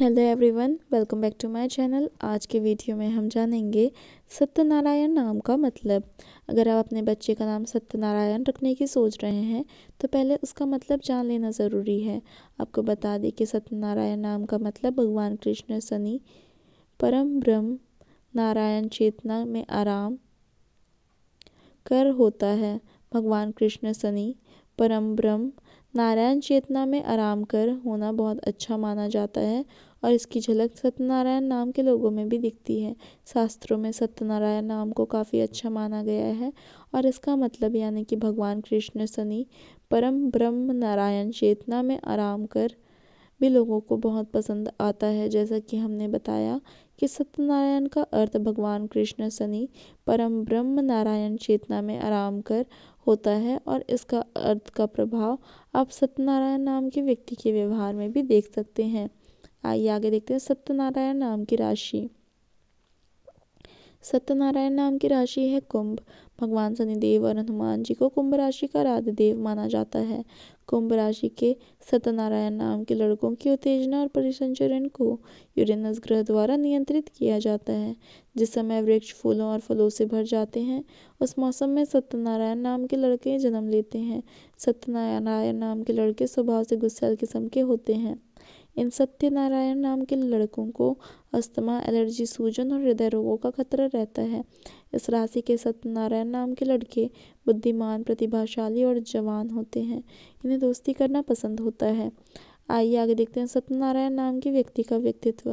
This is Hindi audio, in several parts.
hello everyone welcome back to my channel आज के वीडियो में हम जानेंगे सत्यनारायण नाम का मतलब अगर आप अपने बच्चे का नाम सत्यनारायण रखने की सोच रहे हैं तो पहले उसका मतलब जान लेना ज़रूरी है आपको बता दें कि सत्यनारायण नाम का मतलब भगवान कृष्ण सनी परम ब्रह्म नारायण चेतना में आराम कर होता है भगवान कृष्ण सनी परम ब्रह्म नारायण चेतना में आराम कर होना बहुत अच्छा माना जाता है और इसकी झलक सत्यनारायण नाम के लोगों में भी दिखती है शास्त्रों में सत्यनारायण नाम को काफ़ी अच्छा माना गया है और इसका मतलब यानी कि भगवान कृष्ण सनी परम ब्रह्म नारायण चेतना में आराम कर भी लोगों को बहुत पसंद आता है जैसा कि हमने बताया कि सत्यनारायण का अर्थ भगवान कृष्ण सनी परम ब्रह्म नारायण चेतना में आराम कर होता है और इसका अर्थ का प्रभाव आप सत्यनारायण नाम के व्यक्ति के व्यवहार में भी देख सकते हैं आइए आगे देखते हैं सत्यनारायण नाम की राशि सत्यनारायण नाम की राशि है कुंभ भगवान शनिदेव और हनुमान जी को कुंभ राशि का आराध्य देव माना जाता है कुंभ राशि के सत्यनारायण नाम के लड़कों की उत्तेजना और परिसंचरण को यूरेनस ग्रह द्वारा नियंत्रित किया जाता है जिस समय वृक्ष फूलों और फलों से भर जाते हैं उस मौसम में सत्यनारायण नाम के लड़के जन्म लेते हैं सत्यनारायण नाम के लड़के स्वभाव से गुस्सेल किस्म के होते हैं इन सत्यनारायण नाम के लड़कों को अस्थमा एलर्जी सूजन और हृदय रोगों का खतरा रहता है इस राशि के सत्यनारायण नाम के लड़के बुद्धिमान प्रतिभाशाली और जवान होते हैं इन्हें दोस्ती करना पसंद होता है आइए आगे देखते हैं सत्यनारायण नाम के व्यक्ति का व्यक्तित्व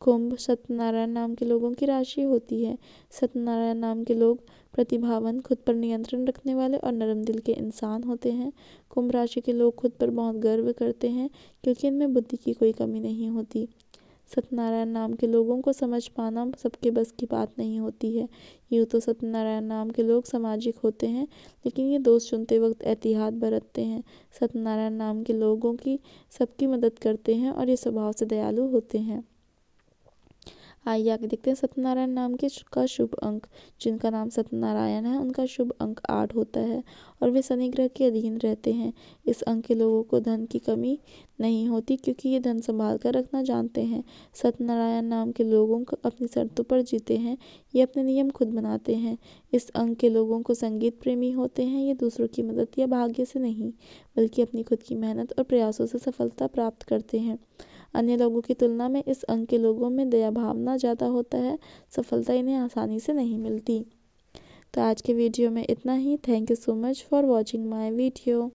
कुंभ सत्यनारायण नाम के लोगों की राशि होती है सत्यनारायण नाम के लोग प्रतिभावन खुद पर नियंत्रण रखने वाले और नरम दिल के इंसान होते हैं कुंभ राशि के लोग खुद पर बहुत गर्व करते हैं क्योंकि इनमें बुद्धि की कोई कमी नहीं होती सत्यनारायण नाम के लोगों को समझ पाना सबके बस की बात नहीं होती है यूँ तो सत्यनारायण नाम के लोग सामाजिक होते हैं लेकिन ये दोस्त चुनते वक्त एहतियात बरतते हैं सत्यनारायण नाम के लोगों की सबकी मदद करते हैं और ये स्वभाव से दयालु होते हैं आइए आगे देखते हैं सत्यनारायण नाम के का शुभ अंक जिनका नाम सत्यनारायण है उनका शुभ अंक आठ होता है और वे शनि ग्रह के अधीन रहते हैं इस अंक के लोगों को धन की कमी नहीं होती क्योंकि ये धन संभाल कर रखना जानते हैं सत्यनारायण नाम के लोगों को अपनी शर्तों पर जीते हैं ये अपने नियम खुद बनाते हैं इस अंक के लोगों को संगीत प्रेमी होते हैं ये दूसरों की मदद या भाग्य से नहीं बल्कि अपनी खुद की मेहनत और प्रयासों से सफलता प्राप्त करते हैं अन्य लोगों की तुलना में इस अंक के लोगों में दया भावना इतना ज़्यादा होता है सफलता इन्हें आसानी से नहीं मिलती तो आज के वीडियो में इतना ही thank you so much for watching my video